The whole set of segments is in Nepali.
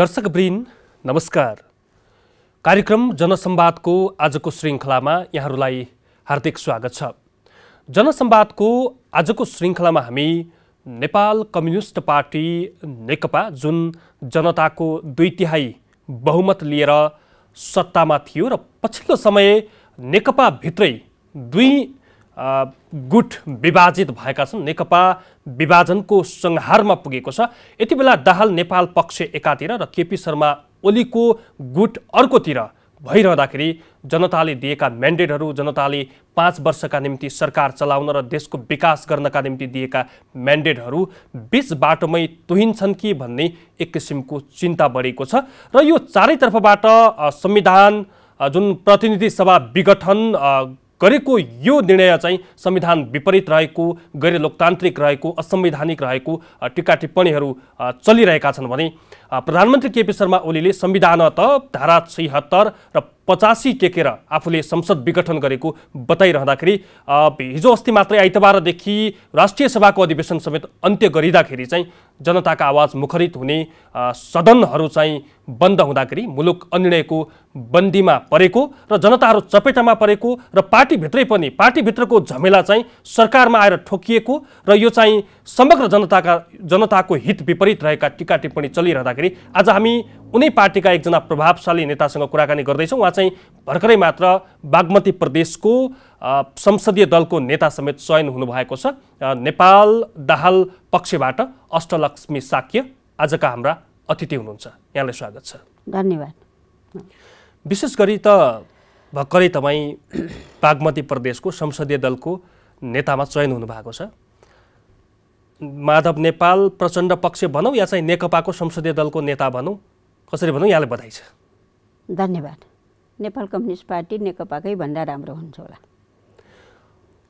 दर्शक ब्रिन नमस्कार कार्यक्रम जनसम्वादको आजको श्रृङ्खलामा यहाँहरूलाई हार्दिक स्वागत छ जनसम्वादको आजको श्रृङ्खलामा हामी नेपाल कम्युनिस्ट पार्टी नेकपा जुन जनताको दुई तिहाई बहुमत लिएर सत्तामा थियो र पछिल्लो समय नेकपाभित्रै दुई गुट विभाजित भएका छन् नेकपा विभाजनको संहारमा पुगेको छ यति बेला दाहाल नेपाल पक्ष एकातिर र केपी शर्मा ओलीको गुट अर्कोतिर भइरहँदाखेरि जनताले दिएका म्यान्डेटहरू जनताले पाँच वर्षका निम्ति सरकार चलाउन र देशको विकास गर्नका निम्ति दिएका म्यान्डेटहरू बिच बाटोमै तोहिन्छन् कि भन्ने एक किसिमको चिन्ता बढेको छ र यो चारैतर्फबाट संविधान जुन प्रतिनिधि सभा विघटन गरेको यो निर्णय चाहिँ संविधान विपरीत रहेको गैर लोकतान्त्रिक रहेको असंवैधानिक रहेको टिका टिप्पणीहरू चलिरहेका छन् भने प्रधानमन्त्री केपी शर्मा ओलीले संविधान त धारा छिहत्तर र पचासी टेकेर आफूले संसद विघटन गरेको बताइरहँदाखेरि हिजो अस्ति मात्रै आइतबारदेखि राष्ट्रिय सभाको अधिवेशन समेत अन्त्य गरिँदाखेरि चाहिँ जनताका आवाज मुखरित हुने सदनहरू चाहिँ बन्द हुँदाखेरि मुलुक अनिर्णयको बन्दीमा परेको र जनताहरू चपेटामा परेको र पार्टीभित्रै पनि पार्टीभित्रको झमेला चाहिँ सरकारमा आएर ठोकिएको र यो चाहिँ समग्र जनताका जनताको हित विपरीत रहेका टिका टिप्पणी चलिरहँदाखेरि आज हामी उनै पार्टीका एकजना प्रभावशाली नेतासँग कुराकानी गर्दैछौँ उहाँ चाहिँ भर्खरै मात्र बागमती प्रदेशको संसदीय दलको नेता समेत चयन हुनुभएको छ नेपाल दाहाल पक्षबाट अष्टलक्ष्मी साक्य आजका हाम्रा अतिथि हुनुहुन्छ यहाँलाई स्वागत छ धन्यवाद विशेष गरी त भर्खरै तपाईँ बागमती प्रदेशको संसदीय दलको नेतामा चयन हुनुभएको छ माधव नेपाल प्रचण्ड पक्ष भनौँ या चाहिँ नेकपाको संसदीय दलको नेता भनौँ कसरी भनौँ यहाँलाई बधाई छ धन्यवाद नेपाल कम्युनिस्ट पार्टी नेकपाकै भन्दा राम्रो हुन्छ होला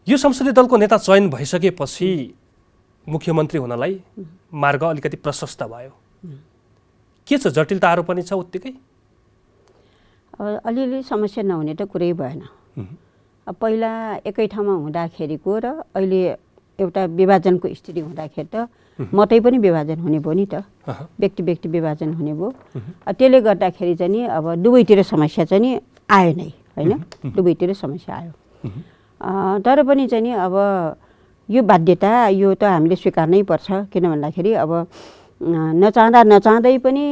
यो संसदीय दलको नेता चयन भइसकेपछि मुख्यमन्त्री हुनलाई मार्ग अलिकति प्रशस्त भयो के छ जटिलताहरू पनि छ उत्तिकै अब अलिअलि समस्या नहुने त कुरै भएन अब पहिला एकै ठाउँमा हुँदाखेरिको र अहिले एउटा विभाजनको स्थिति हुँदाखेरि त मतै पनि विभाजन हुने भयो नि त व्यक्ति व्यक्ति विभाजन हुने भयो त्यसले गर्दाखेरि चाहिँ नि अब दुवैतिर समस्या चाहिँ नि आयो नै होइन दुवैतिर समस्या आयो तर पनि चाहिँ नि अब यो बाध्यता यो त हामीले स्वीकार्नै पर्छ किन भन्दाखेरि अब नचाहँदा नचाहँदै पनि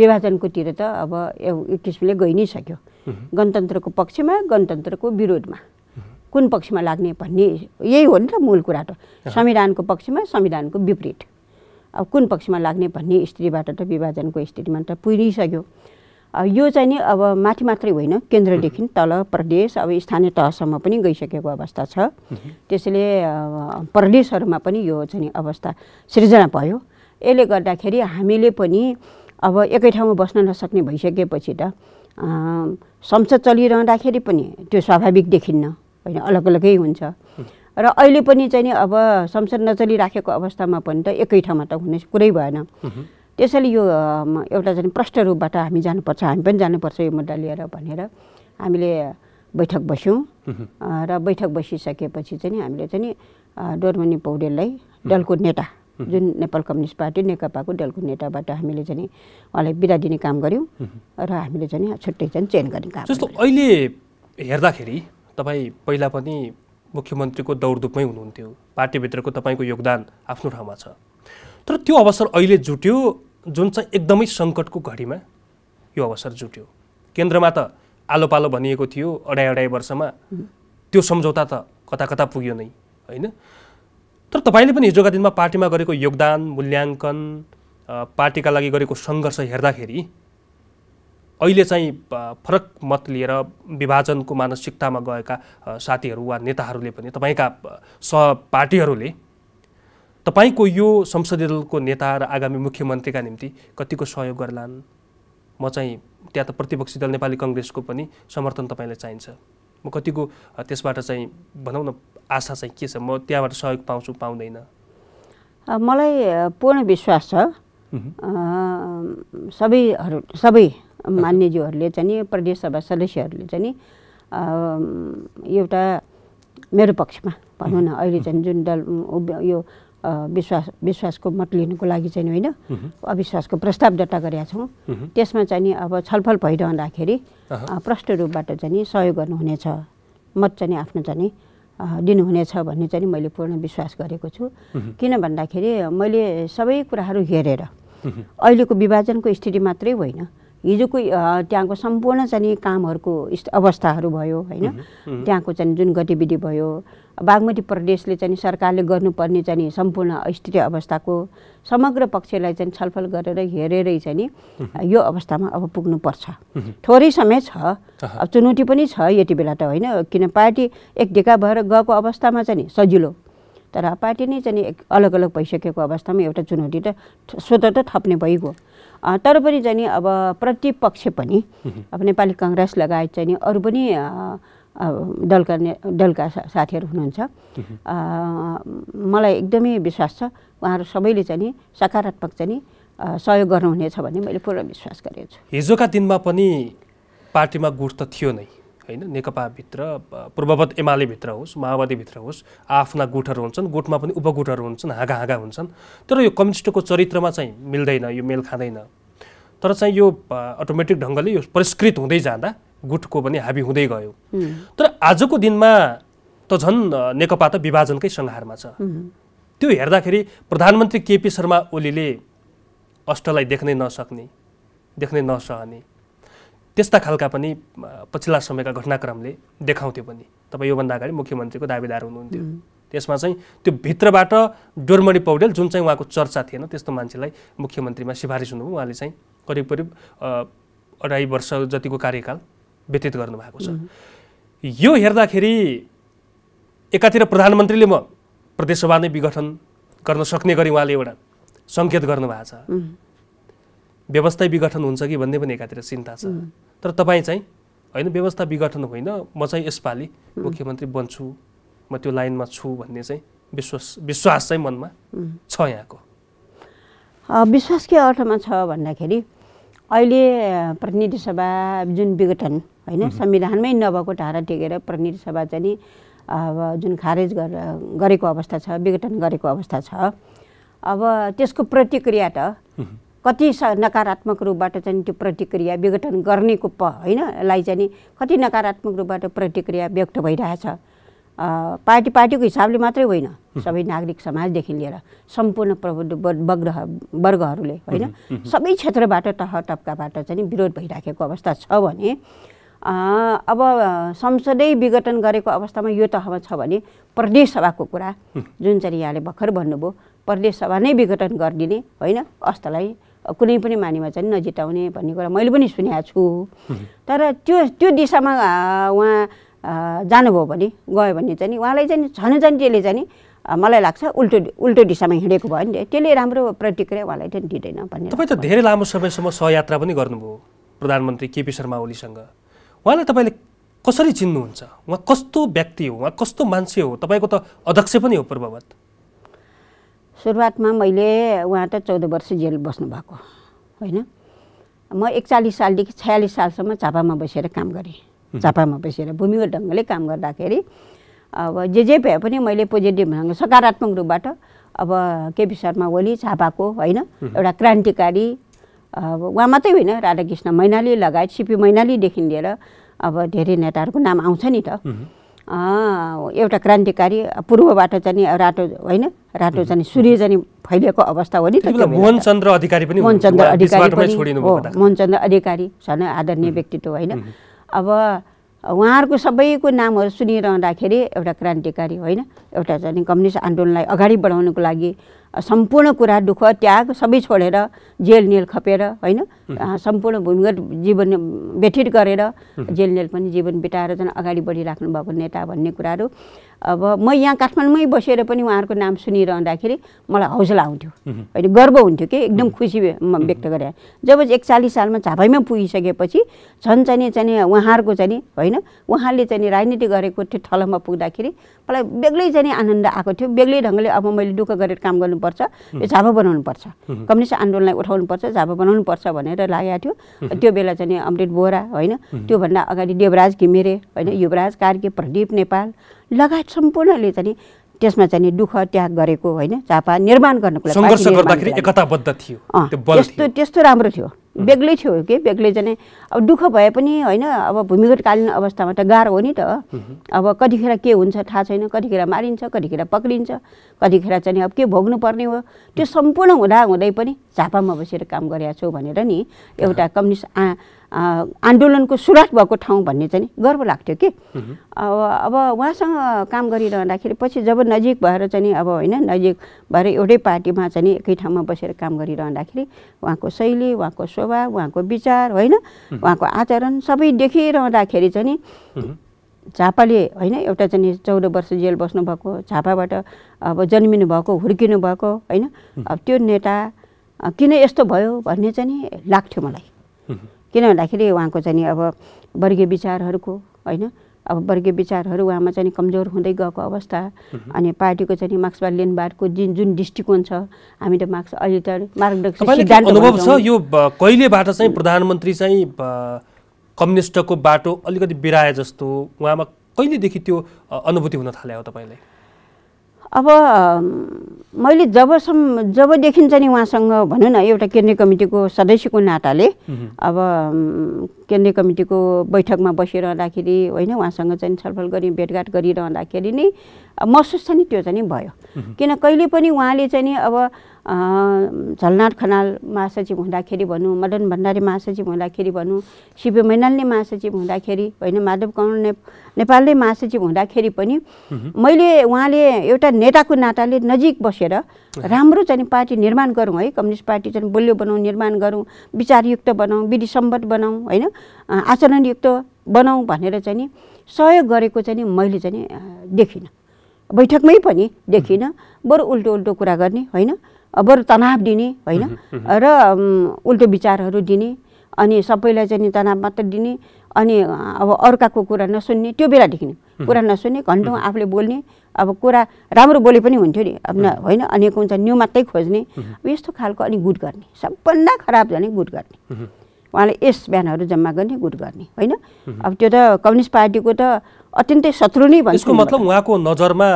विभाजनकोतिर त अब एक किसिमले गइ नै सक्यो गणतन्त्रको पक्षमा गणतन्त्रको विरोधमा कुन पक्षमा लाग्ने भन्ने यही हो नि त मूल कुरा त संविधानको पक्षमा संविधानको विपरीत अब कुन पक्षमा लाग्ने भन्ने स्थितिबाट त विभाजनको स्थितिमा त पुगिसक्यो यो चाहिँ नि अब माथि मात्रै होइन केन्द्रदेखि तल प्रदेश अब स्थानीय तहसम्म पनि गइसकेको अवस्था छ त्यसैले प्रदेशहरूमा पनि यो चाहिँ अवस्था सृजना भयो यसले गर्दाखेरि हामीले पनि अब एकै ठाउँमा बस्न नसक्ने भइसकेपछि त संसद चलिरहँदाखेरि पनि त्यो स्वाभाविक देखिन्न होइन अलग अलगै हुन्छ र अहिले पनि चाहिँ नि अब संसद नचलिराखेको अवस्थामा पनि त एकै ठाउँमा त हुने कुरै भएन त्यसैले यो एउटा चाहिँ प्रष्ट रूपबाट हामी जानुपर्छ हामी पनि जानुपर्छ यो मुद्दा लिएर भनेर हामीले बैठक बस्यौँ र बैठक बसिसकेपछि चाहिँ हामीले चाहिँ नि डोरमणि पौडेललाई दलको नेता जुन नेपाल कम्युनिस्ट पार्टी नेकपाको दलको नेताबाट हामीले चाहिँ उहाँलाई बिदा दिने काम गऱ्यौँ र हामीले चाहिँ छुट्टै चाहिँ चयन गर्ने काम जस्तो अहिले हेर्दाखेरि तपाईँ पहिला पनि मुख्यमन्त्रीको दौडधुपमै हुनुहुन्थ्यो पार्टीभित्रको तपाईँको योगदान आफ्नो ठाउँमा छ तर त्यो अवसर अहिले जुट्यो जुन चाहिँ एकदमै सङ्कटको घडीमा यो अवसर जुट्यो केन्द्रमा त आलो पालो भनिएको थियो अढाई अढाई वर्षमा त्यो सम्झौता त कता कता पुग्यो नै होइन तर तपाईँले पनि हिजोका दिनमा पार्टीमा गरेको योगदान मूल्याङ्कन पार्टीका लागि गरेको सङ्घर्ष हेर्दाखेरि अहिले चाहिँ फरक मत लिएर विभाजनको मानसिकतामा गएका साथीहरू वा नेताहरूले पनि तपाईँका सहपाठीहरूले तपाईँको यो संसदीय दलको नेता र आगामी मुख्यमन्त्रीका निम्ति कतिको सहयोग गर्लान् म चाहिँ त्यहाँ त प्रतिपक्षी दल नेपाली कङ्ग्रेसको पनि समर्थन तपाईँलाई चाहिन्छ म कतिको त्यसबाट चाहिँ भनौँ न आशा चाहिँ के छ म त्यहाँबाट सहयोग पाउँछु पाउँदैन मलाई पूर्ण विश्वास छ सबैहरू सबै मान्यज्यूहरूले चाहिँ नि प्रदेशसभा सदस्यहरूले चाहिँ नि एउटा मेरो पक्षमा भनौँ न अहिले चाहिँ जुन दल यो विश्वास विश्वासको मत लिनुको लागि चाहिँ होइन अविश्वासको प्रस्ताव दर्ता गरेका छौँ त्यसमा चाहिँ नि अब छलफल भइरहँदाखेरि प्रष्ट रूपबाट चाहिँ नि सहयोग गर्नुहुनेछ मत चाहिँ आफ्नो चाहिँ दिनुहुनेछ भन्ने चाहिँ मैले पूर्ण विश्वास गरेको छु किन भन्दाखेरि मैले सबै कुराहरू हेरेर अहिलेको विभाजनको स्थिति मात्रै होइन हिजोको त्यहाँको सम्पूर्ण चाहिँ कामहरूको अवस्थाहरू भयो होइन त्यहाँको चाहिँ जुन गतिविधि भयो बागमती प्रदेशले चाहिँ सरकारले गर्नुपर्ने चाहिँ सम्पूर्ण स्थिति अवस्थाको समग्र पक्षलाई चाहिँ छलफल गरेर हेरेरै चाहिँ नि यो अवस्थामा अब पुग्नुपर्छ थोरै समय छ अब चुनौती पनि छ यति बेला त होइन किन पार्टी एक ढिका भएर गएको अवस्थामा चाहिँ सजिलो तर पार्टी नै चाहिँ अलग अलग भइसकेको अवस्थामा एउटा चुनौती त स्वत त थप्ने भइगयो तर पनि चाहिँ अब प्रतिपक्ष पनि अब नेपाली कङ्ग्रेस लगायत चाहिँ अरू पनि दलका दलका साथीहरू हुनुहुन्छ मलाई एकदमै विश्वास छ उहाँहरू सबैले चाहिँ नि सकारात्मक चाहिँ नि सहयोग गर्नुहुनेछ भन्ने मैले पूर्ण विश्वास गरेको छु हिजोका दिनमा पनि पार्टीमा गुट त थियो नै होइन नेकपाभित्र पूर्ववत एमालेभित्र होस् माओवादीभित्र होस् आफ्ना गुटहरू हुन्छन् गुटमा पनि उपगुटहरू हुन्छन् हाँगा हाँगा हुन्छन् तर यो कम्युनिस्टको चरित्रमा चाहिँ मिल्दैन यो मेल खाँदैन तर चाहिँ यो अटोमेटिक ढङ्गले यो परिष्कृत हुँदै जाँदा गुटको पनि हाबी हुँदै गयो तर आजको दिनमा त झन् नेकपा त विभाजनकै सङ्घारमा छ त्यो हेर्दाखेरि प्रधानमन्त्री केपी शर्मा ओलीले अष्टलाई देख्नै नसक्ने देख्नै नसहने त्यस्ता खालका पनि पछिल्ला समयका घटनाक्रमले देखाउँथ्यो पनि तपाईँ योभन्दा अगाडि मुख्यमन्त्रीको दावेदार हुनुहुन्थ्यो त्यसमा चाहिँ त्यो भित्रबाट डोरमणि पौडेल जुन चाहिँ उहाँको चर्चा थिएन त्यस्तो मान्छेलाई मुख्यमन्त्रीमा सिफारिस हुनुभयो उहाँले चाहिँ करिब करिब अढाई वर्ष जतिको कार्यकाल व्यतीत गर्नुभएको छ यो हेर्दाखेरि एकातिर प्रधानमन्त्रीले म प्रदेशसभा नै विघटन गर्न सक्ने गरी उहाँले एउटा सङ्केत गर्नुभएको छ व्यवस्था विघटन हुन्छ कि भन्ने पनि एकातिर चिन्ता छ तर तपाईँ चाहिँ होइन व्यवस्था विघटन होइन म चाहिँ यसपालि मुख्यमन्त्री बन्छु म त्यो लाइनमा छु भन्ने चाहिँ विश्वास विश्वास चाहिँ मनमा छ यहाँको विश्वास के अर्थमा छ भन्दाखेरि अहिले प्रतिनिधि सभा जुन विघटन होइन संविधानमै नभएको टाढा टेकेर प्रतिनिधि सभा चाहिँ नि अब जुन खारेज गरेको अवस्था छ विघटन गरेको अवस्था छ अब त्यसको प्रतिक्रिया त कति स नकारात्मक रूपबाट चाहिँ त्यो प्रतिक्रिया विघटन गर्नेको प होइन यसलाई चाहिँ कति नकारात्मक रूपबाट प्रतिक्रिया व्यक्त भइरहेछ पार्टी पार्टीको हिसाबले मात्रै होइन सबै नागरिक समाजदेखि लिएर सम्पूर्ण प्रबुद्ध वग्रह वर्गहरूले होइन सबै क्षेत्रबाट तह तब्काबाट चाहिँ विरोध भइराखेको अवस्था छ भने अब संसदै विघटन गरेको अवस्थामा यो तहमा छ भने प्रदेश सभाको कुरा जुन चाहिँ यहाँले भर्खर भन्नुभयो सभा नै विघटन गरिदिने होइन अस्तलाई कुनै पनि मानेमा चाहिँ नजिताउने भन्ने कुरा मैले पनि सुनेको छु तर त्यो त्यो दिशामा उहाँ जानुभयो भने गयो भने चाहिँ उहाँलाई चाहिँ झन् झन् त्यसले चाहिँ मलाई लाग्छ उल्टो उल्टो दिशामा हिँडेको भयो नि त्यसले राम्रो प्रतिक्रिया उहाँलाई चाहिँ दिँदैन भन्ने तपाईँ त धेरै लामो समयसम्म सहयात्रा पनि गर्नुभयो प्रधानमन्त्री केपी शर्मा ओलीसँग उहाँलाई तपाईँले कसरी चिन्नुहुन्छ उहाँ कस्तो व्यक्ति हो उहाँ कस्तो मान्छे हो तपाईँको त अध्यक्ष पनि हो पूर्ववत सुरुवातमा मैले उहाँ त चौध वर्ष जेल बस्नुभएको होइन म एकचालिस सालदेखि छयालिस सालसम्म छापामा बसेर काम गरेँ चापामा बसेर भूमिगत ढङ्गले काम गर्दाखेरि अब जे जे भए पनि मैले पोजिटिभ ढङ्ग सकारात्मक रूपबाट अब केपी शर्मा ओली झापाको होइन एउटा क्रान्तिकारी अब उहाँ मात्रै होइन राधाकृष्ण मैनाली लगायत सिपी मैनालीदेखि लिएर अब धेरै नेताहरूको नाम आउँछ नि त एउटा क्रान्तिकारी पूर्वबाट चाहिँ रातो होइन रातो चाहिँ सूर्य चाहिँ फैलिएको अवस्था हो नि मोहनचन्द्र अधिकारी पनि मोहनचन्द्र अधिकारी हो मोहनचन्द्र अधिकारी छन् आदरणीय व्यक्तित्व होइन अब उहाँहरूको सबैको नामहरू सुनिरहँदाखेरि एउटा क्रान्तिकारी होइन एउटा चाहिँ कम्युनिस्ट आन्दोलनलाई अगाडि बढाउनुको लागि सम्पूर्ण कुरा दुःख त्याग सबै छोडेर जेल नेल खपेर होइन सम्पूर्ण भूमिगत जीवन व्यथित गरेर जेल नेल पनि जीवन बिताएर झन् अगाडि बढिराख्नु भएको नेता भन्ने कुराहरू अब म यहाँ काठमाडौँमै बसेर पनि उहाँहरूको नाम सुनिरहँदाखेरि मलाई हौसला आउँथ्यो होइन गर्व हुन्थ्यो कि एकदम खुसी व्यक्त गरे जब एकचालिस सालमा झापाईमा पुगिसकेपछि झन् चाहिँ चाहिँ उहाँहरूको चाहिँ होइन उहाँले चाहिँ राजनीति गरेको त्यो थलोमा पुग्दाखेरि मलाई बेग्लै चाहिँ आनन्द आएको थियो बेग्लै ढङ्गले अब मैले दुःख गरेर काम गर्नुपर्छ यो झापा बनाउनुपर्छ कम्युनिस्ट आन्दोलनलाई उठाउनुपर्छ झापा पर्छ भनेर लागेको थियो त्यो बेला चाहिँ अमृत बोरा होइन त्योभन्दा अगाडि देवराज घिमिरे होइन युवराज कार्की प्रदीप नेपाल लगायत सम्पूर्णले चाहिँ त्यसमा चाहिँ दुःख त्याग गरेको होइन चापा निर्माण गर्नको लागि एकताबद्ध थियो त्यस्तो त्यस्तो राम्रो थियो बेग्लै थियो कि बेग्लै चाहिँ अब दुःख भए पनि होइन अब भूमिगतकालीन अवस्थामा त गाह्रो हो नि त अब कतिखेर के हुन्छ थाहा छैन कतिखेर मारिन्छ कतिखेर पक्रिन्छ कतिखेर चाहिँ अब के भोग्नुपर्ने हो त्यो सम्पूर्ण हुँदा हुँदै पनि झापामा बसेर काम गरेका छौँ भनेर नि एउटा कम्युनिस्ट आ आन्दोलनको सुरुवात भएको ठाउँ भन्ने चाहिँ गर्व लाग्थ्यो कि अब अब उहाँसँग काम गरिरहँदाखेरि पछि जब नजिक भएर चाहिँ अब होइन नजिक भएर एउटै पार्टीमा चाहिँ एकै ठाउँमा बसेर काम गरिरहँदाखेरि उहाँको शैली उहाँको स्वभाव उहाँको विचार होइन उहाँको आचरण सबै देखिरहँदाखेरि चाहिँ झापाले होइन एउटा चाहिँ चौध वर्ष जेल बस्नुभएको झापाबाट अब जन्मिनु भएको हुर्किनु भएको होइन अब त्यो नेता किन यस्तो भयो भन्ने चाहिँ लाग्थ्यो मलाई किन भन्दाखेरि उहाँको चाहिँ अब वर्गीय विचारहरूको होइन अब वर्गीय विचारहरू उहाँमा चाहिँ कमजोर हुँदै गएको अवस्था अनि पार्टीको चाहिँ मार्क्सवाद लेनबारको जुन जुन दृष्टिकोण छ हामी त मार्क्स अहिले त मार्गदर्शक अनुभव छ यो कहिलेबाट चाहिँ प्रधानमन्त्री चाहिँ कम्युनिस्टको बाटो अलिकति बिराए जस्तो उहाँमा कहिलेदेखि त्यो अनुभूति हुन थाल्यो तपाईँलाई अब मैले जबसम्म जबदेखि चाहिँ उहाँसँग भनौँ न एउटा केन्द्रीय कमिटीको सदस्यको नाताले अब केन्द्रीय कमिटीको बैठकमा बसिरहँदाखेरि होइन उहाँसँग चाहिँ छलफल गरी भेटघाट गरिरहँदाखेरि नै महसुस चाहिँ त्यो चाहिँ भयो किन कहिले पनि उहाँले चाहिँ अब झलनाथ खनाल महासचिव हुँदाखेरि भनौँ मदन भण्डारी महासचिव हुँदाखेरि भनौँ शिव मैनालले महासचिव हुँदाखेरि होइन माधव कौँड ने नेपालले महासचिव हुँदाखेरि पनि मैले उहाँले एउटा नेताको नाताले नजिक बसेर राम्रो चाहिँ पार्टी निर्माण गरौँ है कम्युनिस्ट पार्टी चाहिँ बलियो बनाउँ निर्माण गरौँ विचारयुक्त बनाउँ विधि सम्बद्ध बनाउँ होइन आचरणयुक्त बनाउँ भनेर चाहिँ नि सहयोग गरेको चाहिँ नि मैले चाहिँ देखिनँ बैठकमै पनि देखिनँ बरु उल्टो उल्टो कुरा गर्ने होइन बरु तनाव दिने होइन र उल्टो विचारहरू दिने अनि सबैलाई चाहिँ नि तनाव मात्र दिने अनि अब अर्काको कुरा नसुन्ने त्यो बेलादेखि कुरा नसुन्ने घन्टौँ आफूले बोल्ने अब कुरा राम्रो बोले पनि हुन्थ्यो नि अब होइन अनेक हुन्छ न्यु मात्रै खोज्ने अब यस्तो खालको अनि गुट गर्ने सबभन्दा खराब झन् गुट गर्ने उहाँले यस बिहानहरू जम्मा गर्ने गुट गर्ने होइन अब त्यो त कम्युनिस्ट पार्टीको त अत्यन्तै शत्रु नै भन्छ मतलब उहाँको नजरमा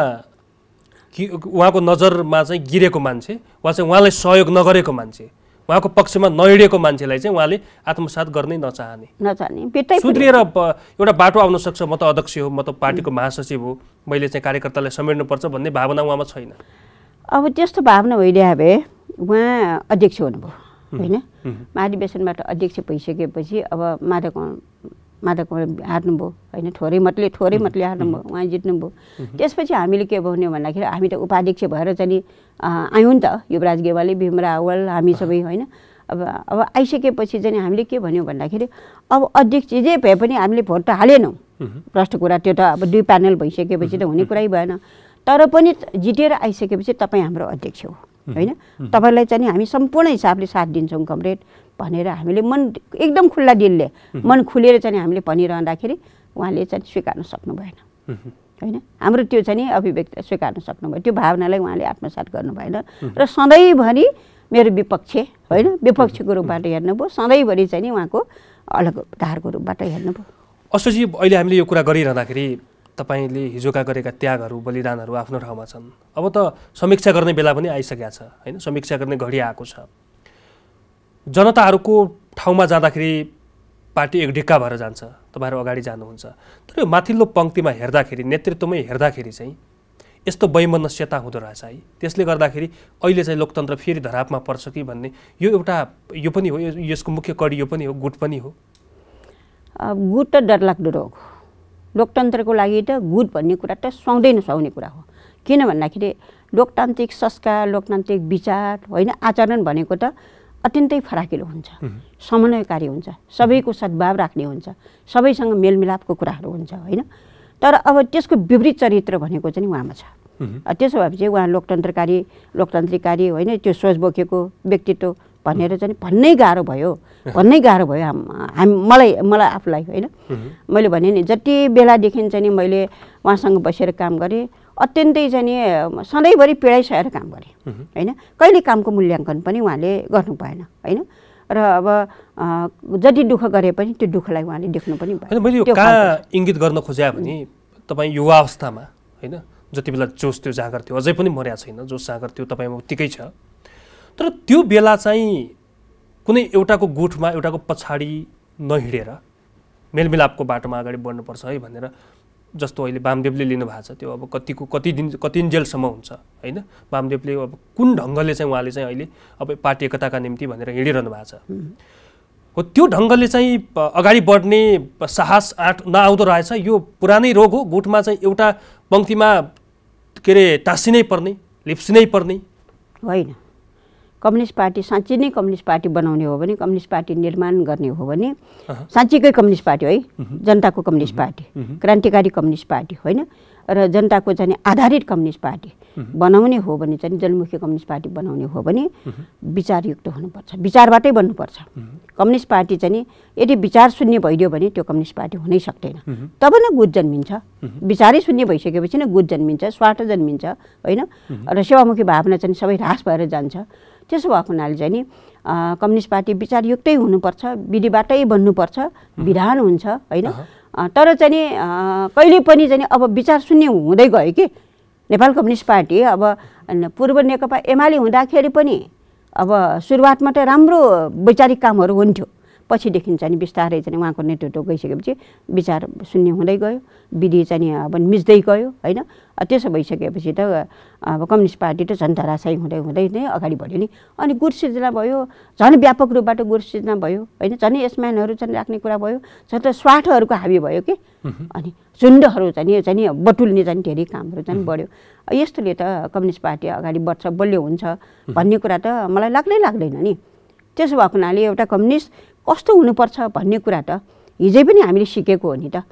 उहाँको नजरमा चाहिँ गिरेको मान्छे वा चाहिँ उहाँलाई सहयोग नगरेको मान्छे उहाँको पक्षमा नहिँडेको मान्छेलाई चाहिँ उहाँले आत्मसात गर्नै नचाहने नचाहने सुध्रिएर एउटा बाटो आउन सक्छ म त अध्यक्ष हो म त पार्टीको महासचिव हो मैले चाहिँ कार्यकर्तालाई समेट्नुपर्छ भन्ने भावना उहाँमा छैन अब त्यस्तो भावना भइरहेको भए उहाँ अध्यक्ष हुनुभयो होइन महाधिवेशनबाट अध्यक्ष भइसकेपछि अब माधव माधवकुमार हार्नुभयो होइन थोरै मतले थोरै मतले हार्नुभयो उहाँ जित्नुभयो त्यसपछि हामीले के भन्यो भन्दाखेरि हामी त उपाध्यक्ष भएर चाहिँ आयौँ नि त युवराज गेवाली भीम रावल हामी सबै होइन अब अब आइसकेपछि चाहिँ हामीले के भन्यो भन्दाखेरि अब अध्यक्ष जे भए पनि हामीले भोट त हालेनौँ प्रष्ट कुरा त्यो त अब दुई प्यानल भइसकेपछि त हुने कुरै भएन तर पनि जितेर आइसकेपछि तपाईँ हाम्रो अध्यक्ष हो होइन तपाईँलाई चाहिँ हामी सम्पूर्ण हिसाबले साथ दिन्छौँ कमरेड भनेर हामीले मन एकदम खुल्ला दिलले मन खुलेर चाहिँ हामीले भनिरहँदाखेरि उहाँले चाहिँ स्वीकार्न सक्नु भएन होइन हाम्रो त्यो चाहिँ नि अभिव्यक्ति स्वीकार्न सक्नुभयो त्यो भावनालाई उहाँले आत्मसात गर्नु भएन र सधैँभरि मेरो विपक्ष होइन विपक्षको रूपबाट हेर्नुभयो सधैँभरि चाहिँ नि उहाँको अलग धारको रूपबाट हेर्नुभयो असोजी अहिले हामीले यो कुरा गरिरहँदाखेरि तपाईँले हिजोका गरेका त्यागहरू बलिदानहरू आफ्नो ठाउँमा छन् अब त समीक्षा गर्ने बेला पनि आइसकेको छ होइन समीक्षा गर्ने घडी आएको छ जनताहरूको ठाउँमा जाँदाखेरि पार्टी एक ढिक्का भएर जान्छ तपाईँहरू अगाडि जानुहुन्छ तर यो माथिल्लो पङ्क्तिमा हेर्दाखेरि नेतृत्वमै हेर्दाखेरि चाहिँ यस्तो वैमनस्यता हुँदो रहेछ है त्यसले गर्दाखेरि अहिले चाहिँ लोकतन्त्र फेरि धरापमा पर्छ कि भन्ने यो एउटा यो पनि हो यसको मुख्य कडी यो पनि हो गुट पनि हो गुट त डरलाग्दो रोग हो लोकतन्त्रको लागि त गुट भन्ने कुरा त सुहाउँदै नसुहाउने कुरा हो किन भन्दाखेरि लोकतान्त्रिक संस्कार लोकतान्त्रिक विचार होइन आचरण भनेको त अत्यन्तै फराकिलो हुन्छ समन्वयकारी हुन्छ सबैको सद्भाव राख्ने हुन्छ सबैसँग मेलमिलापको कुराहरू हुन्छ होइन तर अब त्यसको विपरीत चरित्र भनेको चाहिँ उहाँमा छ त्यसो चाहिँ उहाँ लोकतन्त्रकारी लोकतान्त्रिकारी होइन त्यो सोच बोकेको व्यक्तित्व भनेर चाहिँ भन्नै गाह्रो भयो भन्नै गाह्रो भयो हामी मलाई मलाई आफूलाई होइन मैले भने नि जति बेलादेखि चाहिँ मैले उहाँसँग बसेर काम गरेँ अत्यन्तै चाहिँ नि सधैँभरि पिँढाइ सहेर काम गरेँ होइन कहिले कामको मूल्याङ्कन पनि उहाँले गर्नु भएन होइन र अब जति दुःख गरे पनि त्यो दुःखलाई उहाँले देख्नु पनि भएन मैले कहाँ इङ्गित गर्न खोजेँ भने तपाईँ युवा अवस्थामा होइन जति बेला जोस त्यो जाँगर थियो अझै पनि मर्या छैन जोस जाँगर त्यो तपाईँमा उत्तिकै छ तर त्यो बेला चाहिँ कुनै एउटाको गुठमा एउटाको पछाडि नहिँडेर मेलमिलापको बाटोमा अगाडि बढ्नुपर्छ है भनेर जस्तो अहिले वामदेवले भएको छ त्यो अब कतिको कति दिन कति जेलसम्म हुन्छ होइन वामदेवले अब कुन ढङ्गले चाहिँ उहाँले चाहिँ अहिले अब पार्टी एकताका निम्ति भनेर हिँडिरहनु भएको छ हो त्यो ढङ्गले चाहिँ अगाडि बढ्ने साहस आँट नआउँदो रहेछ यो पुरानै रोग हो गुटमा चाहिँ एउटा पङ्क्तिमा के अरे टाँसिनै पर्ने लिप्सिनै पर्ने होइन कम्युनिस्ट पार्टी साँच्ची नै कम्युनिस्ट पार्टी बनाउने हो भने कम्युनिस्ट पार्टी निर्माण गर्ने हो भने साँच्चीकै कम्युनिस्ट पार्टी है जनताको कम्युनिस्ट पार्टी क्रान्तिकारी कम्युनिस्ट पार्टी होइन र जनताको चाहिँ आधारित कम्युनिस्ट पार्टी बनाउने हो भने चाहिँ जनमुखी कम्युनिस्ट पार्टी बनाउने हो भने विचारयुक्त हुनुपर्छ विचारबाटै बन्नुपर्छ कम्युनिस्ट पार्टी चाहिँ यदि विचार शून्य भइदियो भने त्यो कम्युनिस्ट पार्टी हुनै सक्दैन तब न गुट जन्मिन्छ विचारै शून्य भइसकेपछि नै गुट जन्मिन्छ स्वार्थ जन्मिन्छ होइन र सेवामुखी भावना चाहिँ सबै ह्रास भएर जान्छ त्यसो भएको हुनाले चाहिँ नि कम्युनिस्ट पार्टी विचारयुक्तै हुनुपर्छ विधिबाटै बन्नुपर्छ विधान हुन्छ होइन तर चाहिँ नि कहिले पनि चाहिँ अब विचार शून्य हुँदै गयो कि नेपाल कम्युनिस्ट पार्टी अब पूर्व नेकपा एमाले हुँदाखेरि पनि अब सुरुवातमा त राम्रो वैचारिक कामहरू हुन्थ्यो पछिदेखि चाहिँ बिस्तारै चाहिँ उहाँको नेतृत्व गइसकेपछि विचार शून्य हुँदै गयो विधि चाहिँ अब मिच्दै गयो होइन त्यसो भइसकेपछि त अब कम्युनिस्ट पार्टी त झन् धराशायी हुँदै हुँदै नै अगाडि बढ्यो नि अनि गुड सिर्जना भयो झन् व्यापक रूपबाट गुड सिर्जना भयो होइन झन् यसम्यानहरू चाहिँ राख्ने कुरा भयो झन् त स्वाठहरूको हाबी भयो कि अनि झुन्डहरू चाहिँ चाहिँ बटुल्ने झन् धेरै कामहरू झन् बढ्यो यस्तोले त कम्युनिस्ट पार्टी अगाडि बढ्छ बलियो हुन्छ भन्ने कुरा त मलाई लाग्दै लाग्दैन नि त्यसो भएको हुनाले एउटा कम्युनिस्ट कस्तो हुनुपर्छ भन्ने कुरा त हिजै पनि हामीले सिकेको हो नि त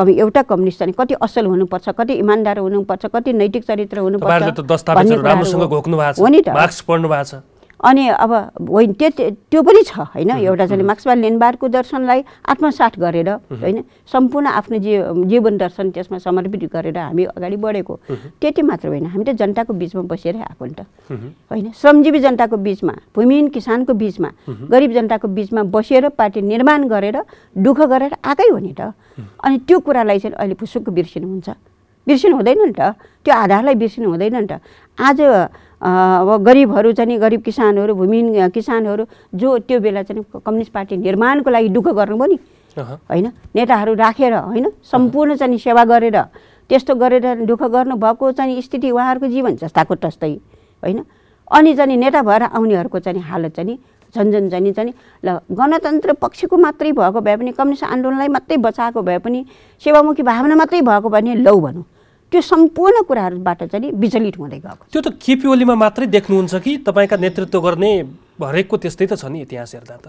कवि एउटा कम्युनिस्ट चाहिँ कति असल हुनुपर्छ कति इमान्दार हुनुपर्छ कति नैतिक चरित्र हुनुपर्छ हो नि त अनि अब होइन त्यो त्यो पनि छ होइन एउटा चाहिँ मार्क्सवाद लेनबारको दर्शनलाई आत्मसाथ गरेर होइन सम्पूर्ण आफ्नो जीव जीवन दर्शन त्यसमा समर्पित गरेर हामी अगाडि बढेको त्यति मात्र होइन हामी त जनताको बिचमा बसेरै आएको नि त होइन श्रमजीवी जनताको बिचमा भूमिहीन किसानको बिचमा गरिब जनताको बिचमा बसेर पार्टी निर्माण गरेर दुःख गरेर आएकै हो नि त अनि त्यो कुरालाई चाहिँ अहिले फुसुक्क बिर्सिनुहुन्छ बिर्सिनु हुँदैन नि त त्यो आधारलाई बिर्सिनु हुँदैन नि त आज अब गरिबहरू चाहिँ गरिब किसानहरू भूमिहीन किसानहरू जो त्यो बेला चाहिँ कम्युनिस्ट पार्टी निर्माणको लागि दुःख गर्नुभयो नि होइन नेताहरू राखेर होइन सम्पूर्ण चाहिँ सेवा गरेर त्यस्तो गरेर दुःख गर्नुभएको चाहिँ स्थिति उहाँहरूको जीवन जस्ताको तस्तै होइन अनि चाहिँ नेता भएर आउनेहरूको चाहिँ हालत चाहिँ झन्झन झन् चाहिँ ल गणतन्त्र पक्षको मात्रै भएको भए पनि कम्युनिस्ट आन्दोलनलाई मात्रै बचाएको भए पनि सेवामुखी भावना मात्रै भएको भए पनि लौ भनौँ त्यो सम्पूर्ण कुराहरूबाट चाहिँ विचलित हुँदै गएको त्यो त केपी ओलीमा मात्रै देख्नुहुन्छ कि तपाईँका नेतृत्व गर्ने हरेकको त्यस्तै त छ नि इतिहास हेर्दा त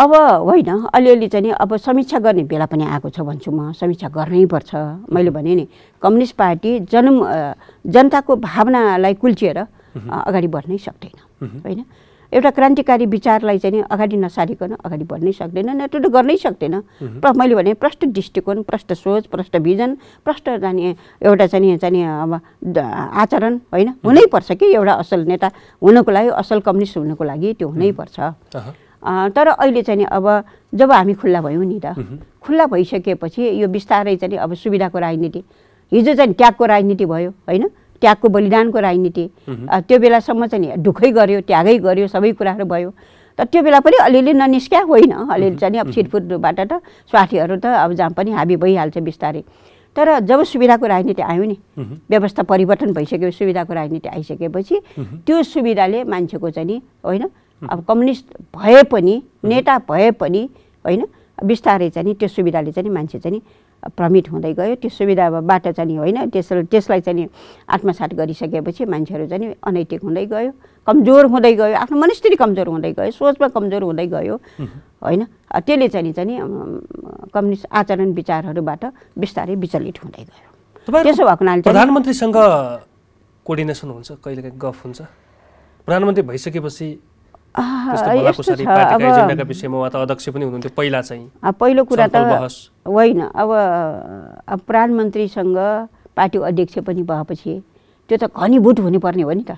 अब होइन अलिअलि चाहिँ अब समीक्षा गर्ने बेला पनि आएको छ भन्छु म समीक्षा गर्नैपर्छ मैले भने नि कम्युनिस्ट पार्टी जनम जनताको भावनालाई कुल्चिएर अगाडि बढ्नै सक्दैन होइन एउटा क्रान्तिकारी विचारलाई चाहिँ अगाडि नसारिकन अगाडि बढ्नै सक्दैन नेतृत्व गर्नै सक्दैन प्र मैले भने प्रष्ट दृष्टिकोण प्रष्ट सोच प्रष्ट भिजन प्रष्ट जाने एउटा चाहिँ चाहिँ अब आचरण होइन हुनैपर्छ कि एउटा असल नेता हुनको लागि असल कम्युनिस्ट हुनको लागि त्यो हुनैपर्छ तर अहिले चाहिँ नि अब जब हामी खुल्ला भयौँ नि त खुल्ला भइसकेपछि यो बिस्तारै चाहिँ अब सुविधाको राजनीति हिजो चाहिँ ट्यागको राजनीति भयो होइन त्यागको बलिदानको राजनीति त्यो बेलासम्म चाहिँ दुःखै गर्यो त्यागै गऱ्यो सबै कुराहरू भयो तर त्यो बेला पनि अलिअलि ननिस्क्या होइन अलिअलि चाहिँ अब छिटफुटबाट त स्वार्थीहरू त अब जहाँ पनि हाबी भइहाल्छ बिस्तारै तर जब सुविधाको राजनीति आयो नि व्यवस्था परिवर्तन भइसक्यो सुविधाको राजनीति आइसकेपछि त्यो सुविधाले मान्छेको चाहिँ नि होइन अब कम्युनिस्ट भए पनि नेता भए पनि होइन बिस्तारै चाहिँ नि त्यो सुविधाले चाहिँ मान्छे चाहिँ प्रमिट हुँदै गयो त्यो सुविधाबाट चाहिँ होइन त्यस त्यसलाई चाहिँ आत्मसात गरिसकेपछि मान्छेहरू चाहिँ अनैतिक हुँदै गयो कमजोर हुँदै गयो आफ्नो मनस्थिति कमजोर हुँदै गयो सोचमा कमजोर हुँदै गयो होइन त्यसले चाहिँ चाहिँ कम्युनिस्ट आचरण विचारहरूबाट बिस्तारै विचलित हुँदै गयो त्यसो भएको हुनाले प्रधानमन्त्रीसँग कोर्डिनेसन हुन्छ कहिलेकाहीँ गफ हुन्छ प्रधानमन्त्री भइसकेपछि पहिलो कुरा त होइन अब अब प्रधानमन्त्रीसँग पार्टी अध्यक्ष पनि भएपछि त्यो त घनीभूत हुनुपर्ने हो नि त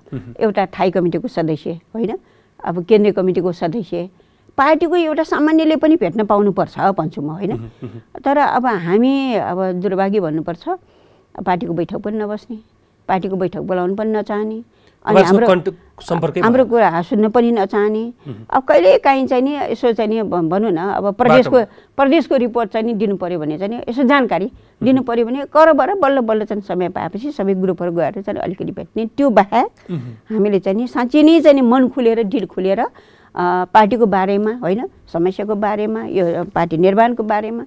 एउटा थाई कमिटीको सदस्य होइन अब केन्द्रीय कमिटीको सदस्य पार्टीको एउटा सामान्यले पनि भेट्न पाउनुपर्छ भन्छु म होइन तर अब हामी अब दुर्भाग्य भन्नुपर्छ पार्टीको बैठक पनि नबस्ने पार्टीको बैठक बोलाउनु पनि नचाहने अनि हाम्रो हाम्रो कुरा सुन्न पनि नचाहने अब कहिले काहीँ चाहिँ नि यसो चाहिँ नि भनौँ न अब प्रदेशको प्रदेशको रिपोर्ट चाहिँ नि दिनु पऱ्यो भने चाहिँ यसो जानकारी दिनु पऱ्यो भने करबाट बल्ल बल्ल चाहिँ समय पाएपछि सबै ग्रुपहरू गएर चाहिँ अलिकति भेट्ने त्यो बाहेक हामीले चाहिँ नि साँच्ची नै चाहिँ मन खुलेर ढिल खुलेर पार्टीको बारेमा होइन समस्याको बारेमा यो पार्टी निर्माणको बारेमा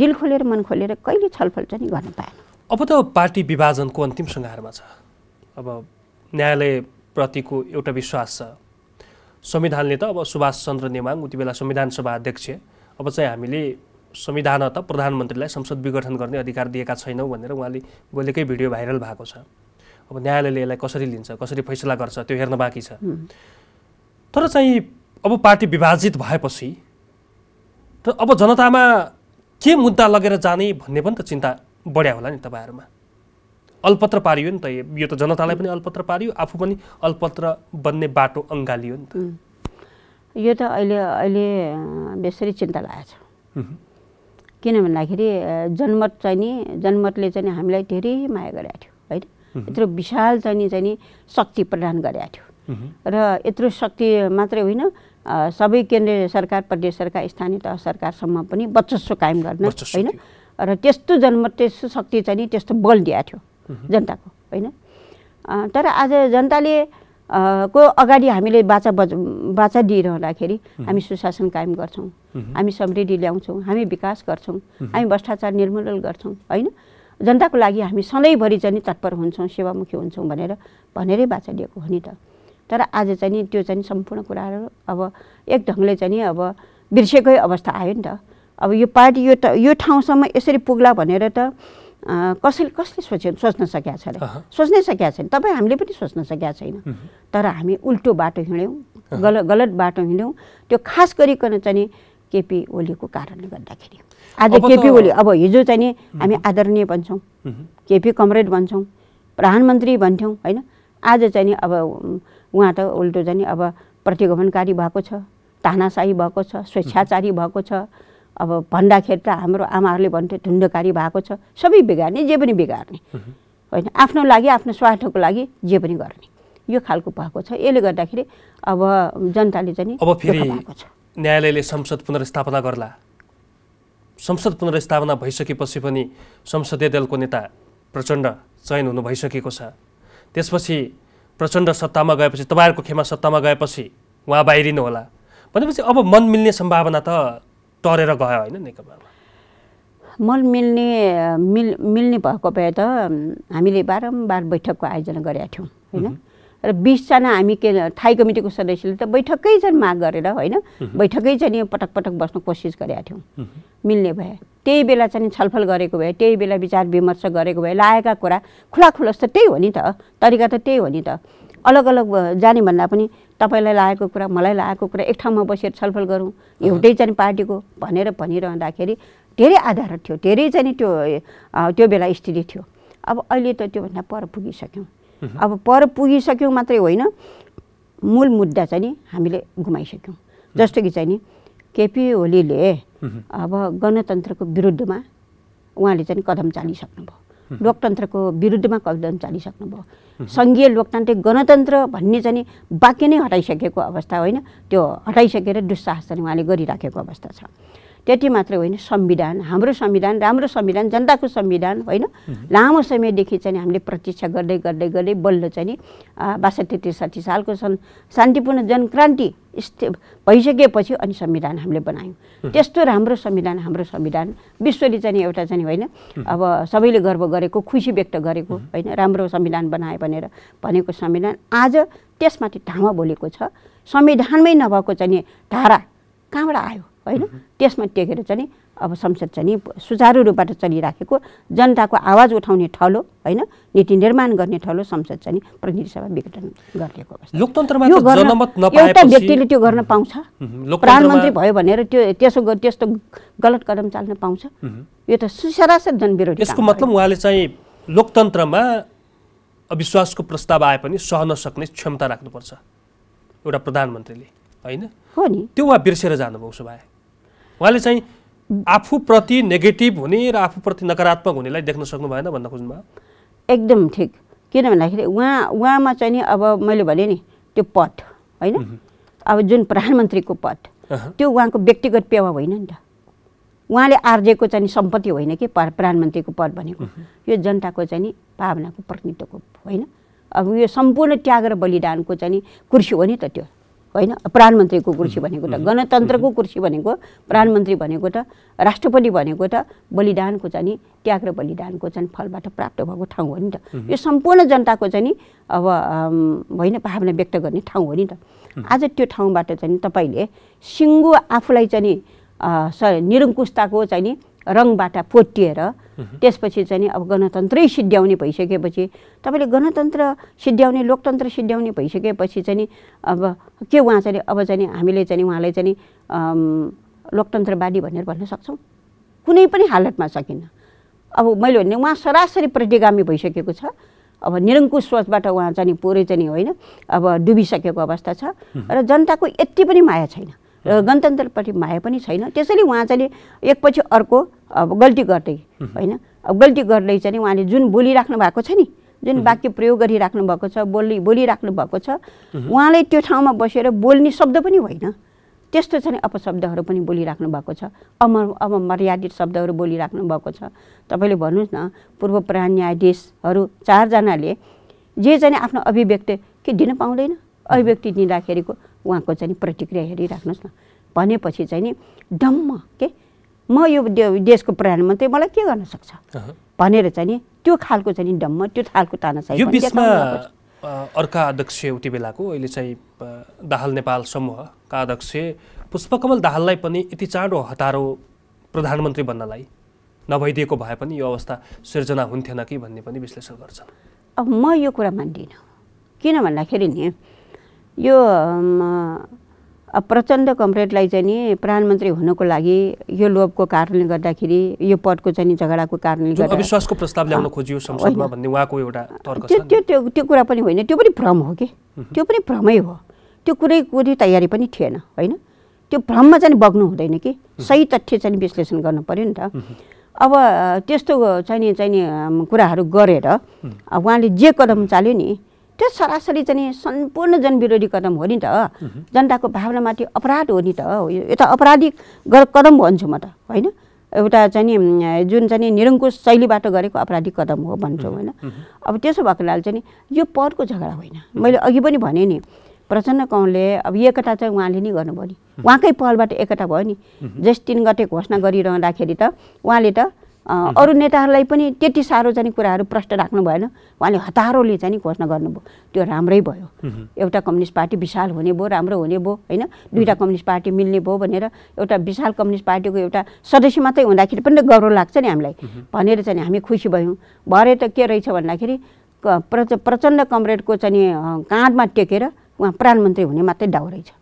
ढिल खोलेर मन खोलेर कहिले छलफल चाहिँ गर्न पाएन अब त पार्टी विभाजनको अन्तिम सङ्घारमा छ अब न्यायालयप्रतिको एउटा विश्वास छ संविधानले त अब सुभाष चन्द्र नेमाङ उति बेला संविधान सभा अध्यक्ष अब चाहिँ हामीले संविधान त प्रधानमन्त्रीलाई संसद विघटन गर्ने अधिकार दिएका छैनौँ भनेर उहाँले बोलेकै भिडियो भाइरल भएको छ अब न्यायालयले यसलाई कसरी लिन्छ कसरी फैसला गर्छ त्यो हेर्न बाँकी छ तर चाहिँ अब पार्टी विभाजित भएपछि र अब जनतामा के मुद्दा लगेर जाने भन्ने पनि त चिन्ता बढ्या होला नि तपाईँहरूमा अल्पत्र पारियो नि त यो त जनतालाई पनि अल्पत्र पारियो आफू पनि अल्पत्र बन्ने बाटो अङ्गालियो नि त यो त अहिले अहिले बेसरी चिन्ता लागेको छ किन भन्दाखेरि जनमत चाहिँ नि जनमतले चाहिँ हामीलाई धेरै माया गरेको थियो होइन यत्रो विशाल चाहिँ नि चाहिँ नि शक्ति प्रदान गरेको थियो र यत्रो शक्ति मात्रै होइन सबै केन्द्रीय सरकार प्रदेश सरकार स्थानीय तह सरकारसम्म पनि वर्चस्व कायम गर्न होइन र त्यस्तो जनमत त्यस्तो शक्ति चाहिँ नि त्यस्तो बल दिएको थियो जनताको होइन तर आज जनताले को अगाडि हामीले बाचा बज बाचा दिइरहँदाखेरि हामी सुशासन कायम गर्छौँ हामी समृद्धि ल्याउँछौँ हामी विकास गर्छौँ हामी भ्रष्टाचार निर्मूलन गर्छौँ होइन जनताको लागि हामी सधैँभरि चाहिँ तत्पर हुन्छौँ सेवामुखी हुन्छौँ भनेर भनेरै बाचा दिएको हो नि त तर आज चाहिँ नि त्यो चाहिँ सम्पूर्ण कुराहरू अब एक ढङ्गले चाहिँ नि अब बिर्सेकै अवस्था आयो नि त अब यो पार्टी यो त यो ठाउँसम्म यसरी पुग्ला भनेर त कसैले कसले सोचे सोच्न सकेका छ अरे सोच्नै सकेका छैन तपाईँ हामीले पनि सोच्न सकेका छैन तर हामी उल्टो बाटो हिँड्यौँ गल गलत बाटो हिँड्यौँ त्यो खास गरिकन चाहिँ केपी ओलीको कारणले गर्दाखेरि आज केपी ओली अब हिजो चाहिँ हामी आदरणीय भन्छौँ केपी कमरेड भन्छौँ प्रधानमन्त्री भन्थ्यौँ होइन आज चाहिँ नि अब उहाँ त उल्टो चाहिँ अब प्रतिगमनकारी भएको छ तानासाही भएको छ स्वेच्छाचारी भएको छ अब भन्दाखेरि त हाम्रो आमाहरूले भन्थे ढुन्डकारी भएको छ सबै बिगार्ने जे पनि बिगार्ने होइन आफ्नो लागि आफ्नो स्वार्थको लागि जे पनि गर्ने यो खालको भएको छ यसले गर्दाखेरि अब जनताले चाहिँ अब फेरि न्यायालयले संसद पुनर्स्थापना गर्ला संसद पुनर्स्थापना भइसकेपछि पनि संसदीय दलको नेता प्रचण्ड चयन हुनु भइसकेको छ त्यसपछि प्रचण्ड सत्तामा गएपछि तपाईँहरूको खेमा सत्तामा गएपछि उहाँ बाहिरिनुहोला भनेपछि अब मन मिल्ने सम्भावना त टरेर गयो होइन नेकपामा मल मिल्ने मिल मिल्ने भएको भए त हामीले बारम्बार बैठकको आयोजना गरेका थियौँ होइन र बिसजना हामी के थाई कमिटीको सदस्यले त बैठकै चाहिँ माग गरेर होइन बैठकै चाहिँ यो पटक पटक बस्न कोसिस गरेका थियौँ मिल्ने भए त्यही बेला चाहिँ छलफल गरेको भए त्यही बेला विचार विमर्श गरेको भए लागेका कुरा खुला खुलस त त्यही हो नि त तरिका त त्यही हो नि त अलग अलग जाने भन्दा पनि तपाईँलाई लागेको कुरा मलाई लागेको कुरा एक ठाउँमा बसेर छलफल गरौँ एउटै चाहिँ पार्टीको भनेर भनिरहँदाखेरि धेरै आधार थियो धेरै चाहिँ त्यो त्यो बेला स्थिति थियो अब अहिले त त्योभन्दा पर पुगिसक्यौँ अब पर पुगिसक्यौँ मात्रै होइन मूल मुद्दा चाहिँ नि हामीले गुमाइसक्यौँ जस्तो कि चाहिँ नि केपी ओलीले अब गणतन्त्रको विरुद्धमा उहाँले चाहिँ कदम चालिसक्नुभयो लोकतन्त्रको विरुद्धमा कदम चालिसक्नुभयो सङ्घीय लोकतान्त्रिक गणतन्त्र भन्ने चाहिँ वाक्य नै हटाइसकेको अवस्था होइन त्यो हटाइसकेर दुस्साहस चाहिँ उहाँले गरिराखेको अवस्था छ त्यति मात्र होइन संविधान हाम्रो संविधान राम्रो संविधान जनताको संविधान होइन लामो समयदेखि चाहिँ हामीले प्रतीक्षा गर्दै गर्दै गर्दै बल्ल चाहिँ नि बासठी त्रिसठी सालको सन् शान्तिपूर्ण जनक्रान्ति स्थि भइसकेपछि अनि संविधान हामीले बनायौँ त्यस्तो राम्रो संविधान हाम्रो संविधान विश्वले चाहिँ एउटा चाहिँ होइन अब सबैले गर्व गरेको खुसी व्यक्त गरेको होइन राम्रो संविधान बनाए भनेर भनेको संविधान आज त्यसमाथि ठाउँमा बोलेको छ संविधानमै नभएको चाहिँ धारा कहाँबाट आयो होइन त्यसमा टेकेर चाहिँ अब संसद चाहिँ सुचारु रूपबाट चलिराखेको जनताको आवाज उठाउने ठलो होइन नीति निर्माण गर्ने ठलो संसद चाहिँ प्रतिनिधि सभा विघटन गरिएको लोकतन्त्रमा एउटा व्यक्तिले त्यो गर्न पाउँछ प्रधानमन्त्री भयो भनेर त्यो त्यसो त्यस्तो गलत कदम चाल्न पाउँछ यो त सुसरासर जनविरोधी यसको मतलब उहाँले चाहिँ लोकतन्त्रमा अविश्वासको प्रस्ताव आए पनि सहन सक्ने क्षमता राख्नुपर्छ एउटा प्रधानमन्त्रीले होइन हो नि त्यो उहाँ बिर्सेर जानुभयो उसो भए उहाँले चाहिँ आफूप्रति नेगेटिभ हुने र आफूप्रति नकारात्मक हुनेलाई देख्न सक्नु भएन भन्न खोज्नुभयो एकदम ठिक किन भन्दाखेरि उहाँ उहाँमा चाहिँ नि अब मैले भने नि त्यो पद होइन अब जुन प्रधानमन्त्रीको पद त्यो उहाँको व्यक्तिगत पेवा होइन नि त उहाँले आर्जेको चाहिँ सम्पत्ति होइन कि प्रधानमन्त्रीको पद भनेको यो जनताको चाहिँ नि भावनाको प्रतिनिधित्वको होइन अब यो सम्पूर्ण त्याग र बलिदानको चाहिँ कुर्सी हो नि त त्यो होइन प्रधानमन्त्रीको कुर्सी भनेको त गणतन्त्रको कुर्सी भनेको प्रधानमन्त्री भनेको त राष्ट्रपति भनेको त बलिदानको चाहिँ नि त्याग र बलिदानको चाहिँ फलबाट प्राप्त भएको ठाउँ हो नि त यो सम्पूर्ण जनताको चाहिँ नि अब होइन भावना व्यक्त गर्ने ठाउँ हो नि त आज त्यो ठाउँबाट चाहिँ तपाईँले सिङ्गो आफूलाई चाहिँ नि निरङ्कुशताको चाहिँ नि रङबाट पोटिएर त्यसपछि चाहिँ अब गणतन्त्रै सिद्ध्याउने भइसकेपछि तपाईँले गणतन्त्र सिद्ध्याउने लोकतन्त्र सिद्ध्याउने भइसकेपछि चाहिँ अब के उहाँ चाहिँ अब चाहिँ हामीले चाहिँ उहाँलाई चाहिँ लोकतन्त्रवादी भनेर भन्न सक्छौँ कुनै पनि हालतमा सकिन्न अब मैले भने उहाँ सरासरी प्रतिगामी भइसकेको छ अब निरङ्कुश सोचबाट उहाँ चाहिँ पुरै चाहिँ होइन अब डुबिसकेको अवस्था छ र जनताको यति पनि माया छैन र गणतन्त्रपट्टि माया पनि छैन त्यसैले उहाँ चाहिँ एकपछि अर्को अब गल्ती गर्दै होइन अब गल्ती गर्दै चाहिँ उहाँले जुन बोलिराख्नु भएको छ नि जुन वाक्य प्रयोग गरिराख्नु भएको छ बोली बोलिराख्नु भएको छ उहाँले त्यो ठाउँमा बसेर बोल्ने शब्द पनि होइन त्यस्तो चाहिँ अपशब्दहरू पनि बोलिराख्नु भएको छ अम अब मर्यादित शब्दहरू बोलिराख्नु भएको छ तपाईँले भन्नुहोस् न पूर्व प्रधान न्यायाधीशहरू चारजनाले जे चाहिँ आफ्नो अभिव्यक्ति के दिन पाउँदैन अभिव्यक्ति दिँदाखेरिको उहाँको चाहिँ प्रतिक्रिया हेरिराख्नुहोस् न भनेपछि चाहिँ नि डम्म के म यो देशको प्रधानमन्त्री मलाई के गर्न सक्छ भनेर चाहिँ नि त्यो खालको चाहिँ नि डम्म त्यो खालको ताना चाहिँ अर्का अध्यक्ष उति बेलाको अहिले चाहिँ दाहाल नेपाल समूहका अध्यक्ष पुष्पकमल दाहाललाई पनि यति चाँडो हतारो प्रधानमन्त्री बन्नलाई नभइदिएको भए पनि यो अवस्था सिर्जना हुन्थेन कि भन्ने पनि विश्लेषण गर्छन् अब म यो कुरा मान्दिनँ किन भन्दाखेरि नि यो प्रचण्ड कमरेडलाई चाहिँ नि प्रधानमन्त्री हुनको लागि यो लोभको कारणले गर्दाखेरि यो पदको चाहिँ झगडाको कारणले गर्दा अविश्वासको प्रस्ताव ल्याउन खोजियो संसदमा भन्ने उहाँको एउटा त्यो त्यो त्यो त्यो कुरा पनि होइन त्यो पनि भ्रम हो कि त्यो पनि भ्रमै हो त्यो कुनै कुनै तयारी पनि थिएन होइन त्यो भ्रममा चाहिँ बग्नु हुँदैन कि सही तथ्य चाहिँ विश्लेषण गर्नु पऱ्यो नि त अब त्यस्तो चाहिँ नि चाहिँ नि कुराहरू गरेर उहाँले जे कदम चाल्यो नि त्यो सरासरी चाहिँ सम्पूर्ण जनविरोधी कदम हो नि त जनताको भावनामाथि अपराध हो नि त हो यो त अपराधिक कदम भन्छु म त होइन एउटा चाहिँ नि जुन चाहिँ निरङ्कुश शैलीबाट गरेको आपराधिक कदम हो भन्छौँ होइन अब त्यसो भएको हुनाले चाहिँ यो पदको झगडा होइन मैले अघि पनि भने नि प्रचण्ड कौँले अब एकता चाहिँ उहाँले नै गर्नुभयो नि उहाँकै पहलबाट एकता भयो नि तिन गते घोषणा गरिरहँदाखेरि त उहाँले त अरू नेताहरूलाई पनि त्यति साह्रो चाहिँ कुराहरू प्रष्ट राख्नु भएन उहाँले हतारोले चाहिँ घोषणा गर्नुभयो त्यो राम्रै भयो एउटा कम्युनिस्ट पार्टी विशाल हुने भयो राम्रो हुने भयो होइन दुईवटा कम्युनिस्ट पार्टी मिल्ने भयो भनेर एउटा विशाल कम्युनिस्ट पार्टीको एउटा सदस्य मात्रै हुँदाखेरि पनि गौरव लाग्छ नि हामीलाई भनेर चाहिँ हामी खुसी भयौँ भरे त के रहेछ भन्दाखेरि प्रच प्रचण्ड कमरेडको चाहिँ काँधमा टेकेर उहाँ प्रधानमन्त्री हुने मात्रै डाउ रहेछ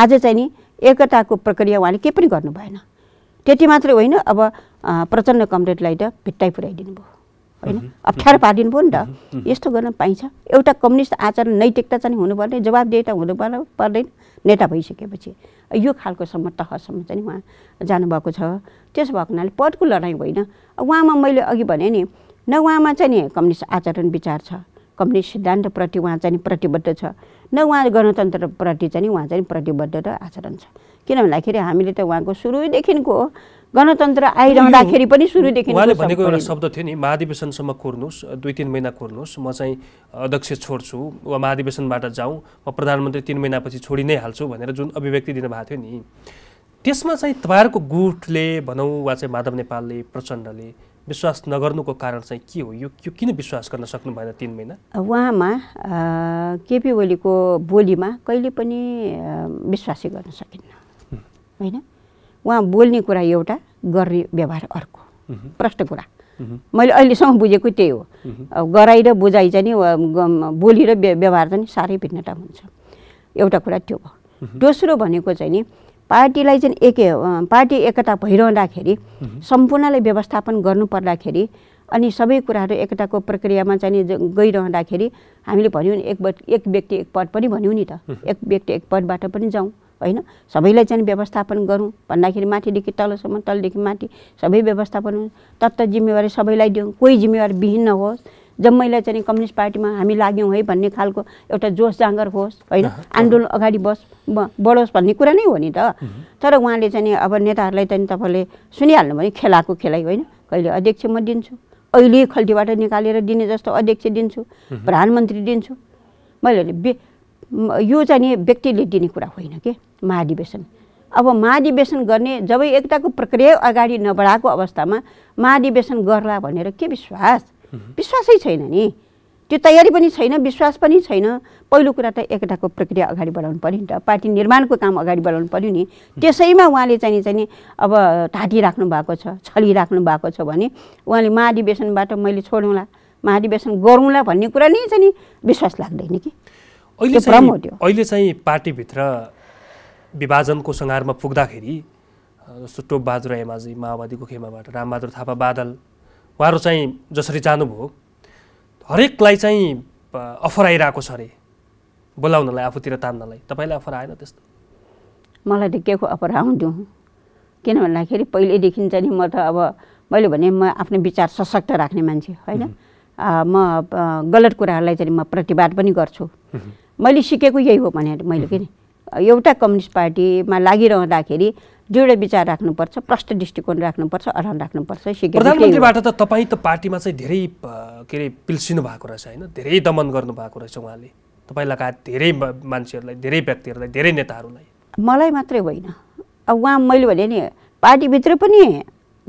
आज चाहिँ नि एकताको प्रक्रिया उहाँले केही पनि गर्नु भएन त्यति मात्रै होइन अब प्रचण्ड कमरेडलाई त भित्ताइ पुर्याइदिनु भयो होइन अप्ठ्यारो पारिदिनु भयो नि त यस्तो गर्न पाइन्छ एउटा कम्युनिस्ट आचरण नैतिकता चाहिँ हुनुपर्ने जवाबदेही त हुनु पर्दैन नेता भइसकेपछि यो खालको सम्म तहसम्म चाहिँ उहाँ जानुभएको छ त्यसो भएको हुनाले पदको लडाइँ होइन उहाँमा मैले अघि भने नि न उहाँमा चाहिँ नि कम्युनिस्ट आचरण विचार छ कम्युनिस्ट सिद्धान्तप्रति उहाँ चाहिँ प्रतिबद्ध छ न उहाँ गणतन्त्रप्रति चाहिँ उहाँ चाहिँ प्रतिबद्ध र आचरण छ किन भन्दाखेरि हामीले त उहाँको सुरुदेखिको गणतन्त्र आइरहँदाखेरि पनि सुरुदेखि उहाँले भनेको एउटा शब्द थियो नि महाधिवेशनसम्म कोर्नुहोस् दुई तिन महिना कोर्नुहोस् म चाहिँ अध्यक्ष छोड्छु वा महाधिवेशनबाट जाउँ म प्रधानमन्त्री तिन महिनापछि छोडि नै हाल्छु भनेर जुन अभिव्यक्ति दिनुभएको थियो नि त्यसमा चाहिँ तपाईँहरूको गुटले भनौँ वा चाहिँ माधव नेपालले प्रचण्डले विश्वास नगर्नुको कारण चाहिँ के हो यो किन विश्वास गर्न सक्नु भएन तिन महिना उहाँमा केपी ओलीको बोलीमा कहिले पनि विश्वासै गर्न सकिन्न होइन उहाँ बोल्ने कुरा एउटा गर्ने व्यवहार अर्को प्रष्ट कुरा मैले अहिलेसम्म बुझेको त्यही हो गराइ र बुझाइ चाहिँ बोली र व्यवहार चाहिँ साह्रै भिन्नता हुन्छ एउटा कुरा त्यो भयो दोस्रो भनेको चाहिँ नि पार्टीलाई चाहिँ एके पार्टी एकता भइरहँदाखेरि सम्पूर्णलाई व्यवस्थापन गर्नुपर्दाखेरि अनि सबै कुराहरू एकताको प्रक्रियामा चाहिँ गइरहँदाखेरि हामीले भन्यौँ नि एक एक व्यक्ति एक पद पनि भन्यौँ नि त एक व्यक्ति एक पदबाट पनि जाउँ होइन सबैलाई चाहिँ व्यवस्थापन गरौँ भन्दाखेरि माथिदेखि तलसम्म तलदेखि माथि सबै व्यवस्थापन तत्त जिम्मेवारी सबैलाई दिउँ कोही जिम्मेवारी विहीन नहोस् जम्मैलाई चाहिँ कम्युनिस्ट पार्टीमा हामी लाग्यौँ है भन्ने खालको एउटा जोस जाँगर होस् होइन आन्दोलन अगाडि बस बढोस् भन्ने कुरा नै हो नि त तर उहाँले चाहिँ अब नेताहरूलाई चाहिँ तपाईँले सुनिहाल्नु भने खेलाको खेलाइ होइन कहिले अध्यक्ष म दिन्छु अहिले खल्तीबाट निकालेर दिने जस्तो अध्यक्ष दिन्छु प्रधानमन्त्री दिन्छु मैले बे यो चाहिँ नि व्यक्तिले दिने कुरा होइन कि महाधिवेशन अब महाधिवेशन गर्ने जब एकताको प्रक्रिया अगाडि नबढाएको अवस्थामा महाधिवेशन गर्ला भनेर के विश्वास विश्वासै छैन नि त्यो तयारी पनि छैन विश्वास पनि छैन पहिलो कुरा त एकताको प्रक्रिया अगाडि बढाउनु पऱ्यो नि त पार्टी निर्माणको काम अगाडि बढाउनु पऱ्यो नि त्यसैमा उहाँले चाहिँ नि चाहिँ अब राख्नु भएको छ छलिराख्नु भएको छ भने उहाँले महाधिवेशनबाट मैले छोडौँला महाधिवेशन गरौँला भन्ने कुरा नै चाहिँ विश्वास लाग्दैन कि अहिले चाहिँ अहिले चाहिँ पार्टीभित्र विभाजनको सङ्घारमा पुग्दाखेरि जस्तो टोप एमाजी माओवादीको खेमाबाट रामबहादुर थापा बादल उहाँहरू चाहिँ जसरी जानुभयो हरेकलाई चाहिँ अफर आइरहेको छ अरे बोलाउनलाई आफूतिर तान्नलाई तपाईँलाई अफर आएन त्यस्तो मलाई त के को अफर आउँथ्यो किन भन्दाखेरि पहिल्यैदेखि चाहिँ नि म त अब मैले भने म आफ्नो विचार सशक्त राख्ने मान्छे होइन म गलत कुराहरूलाई चाहिँ म प्रतिवाद पनि गर्छु मैले सिकेको यही हो भने मैले किन एउटा कम्युनिस्ट पार्टीमा लागिरहँदाखेरि दृढ विचार राख्नुपर्छ प्रष्ट दृष्टिकोण राख्नुपर्छ अडान राख्नुपर्छ प्रधानमन्त्रीबाट त तपाईँ त पार्टीमा चाहिँ धेरै के अरे पिल्सिनु भएको रहेछ होइन धेरै दमन गर्नु भएको रहेछ उहाँले तपाईँ लगायत धेरै मान्छेहरूलाई धेरै व्यक्तिहरूलाई धेरै नेताहरूलाई मलाई मात्रै होइन अब उहाँ मैले भने नि पार्टीभित्र पनि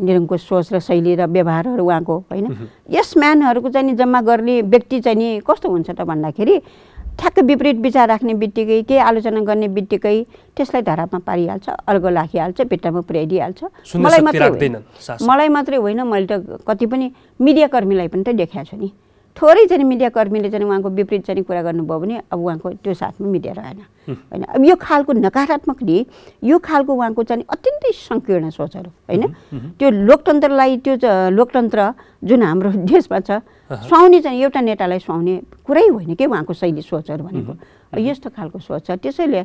निरङ्कुश सोच र शैली र व्यवहारहरू उहाँको होइन यस म्यानहरूको चाहिँ जम्मा गर्ने व्यक्ति चाहिँ नि कस्तो हुन्छ त भन्दाखेरि ठ्याक्क विपरीत विचार राख्ने बित्तिकै केही आलोचना गर्ने बित्तिकै त्यसलाई धरापमा पारिहाल्छ अर्को राखिहाल्छ भित्तामा पुर्याइदिइहाल्छ मलाई मात्रै मलाई मात्रै होइन मैले त कति पनि मिडियाकर्मीलाई पनि त देखाएको छु नि थोरै चाहिँ मिडियाकर्मीले चाहिँ उहाँको विपरीत चाहिँ कुरा गर्नुभयो भने अब उहाँको त्यो साथमा मिडिया रहेन होइन अब यो खालको नकारात्मकले यो खालको उहाँको चाहिँ अत्यन्तै सङ्कीर्ण सोचहरू होइन त्यो लोकतन्त्रलाई त्यो लोकतन्त्र जुन हाम्रो देशमा छ सुहाउने चाहिँ एउटा नेतालाई सुहाउने कुरै होइन कि उहाँको शैली सोचहरू भनेको यस्तो खालको सोच छ त्यसैले